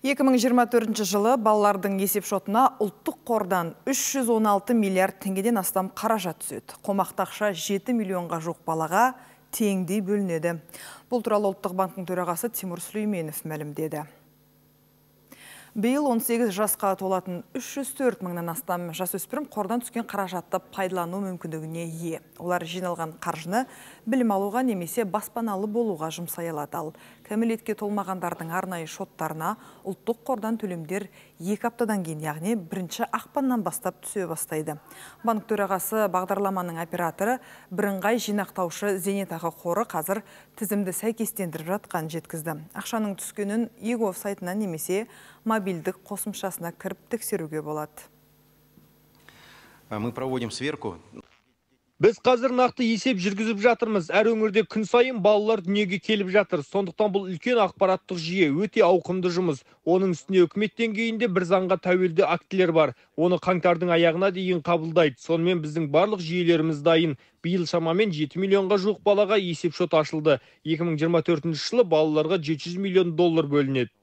2024 жылы балалардың есепшотына ұлттық қордан 316 миллиард теңгеден астам қаражат түседі. Қомақтақша 7 миллионға жоқ балаға теңдей бөлінеді. Бұл туралы ұлттық банктің төрағасы Тимур Сүлейменов мәлімдеді. Бейл 18 жасқа толатын 304 мыңнан астам жасөспірім қордан түскен қаражатты пайдалану мүмкіндігіне е. олар жиналған қаржыны білім алуға немесе баспаналы болуға жұмсай алады ал кәмелетке толмағандардың арнайы шоттарына ұлттық қордан төлемдер екі аптадан кейін яғни бірінші ақпаннан бастап түсе бастайды банк төрағасы бағдарламаның операторы бірыңғай жинақтаушы зейнетақы қоры қазір тізімді сәйкестендіріп жатқан жеткізді ақшаның түскенін егов сайтынан немесе мобильдік қосымшасына кіріп тексеруге болады ә, мы проводим сверку біз қазір нақты есеп жүргізіп жатырмыз әр өңірде күн сайын балалар дүниеге келіп жатыр сондықтан бұл үлкен ақпараттық жүйе өте ауқымды жұмыс оның үстіне үкімет деңгейінде бір заңға тәуелді актілер бар оны қаңтардың аяғына дейін қабылдайды сонымен біздің барлық жүйелеріміз дайын биыл шамамен 7 миллионға жуық балаға есепшот ашылды 2024 жылы балаларға 700 миллион доллар бөлінеді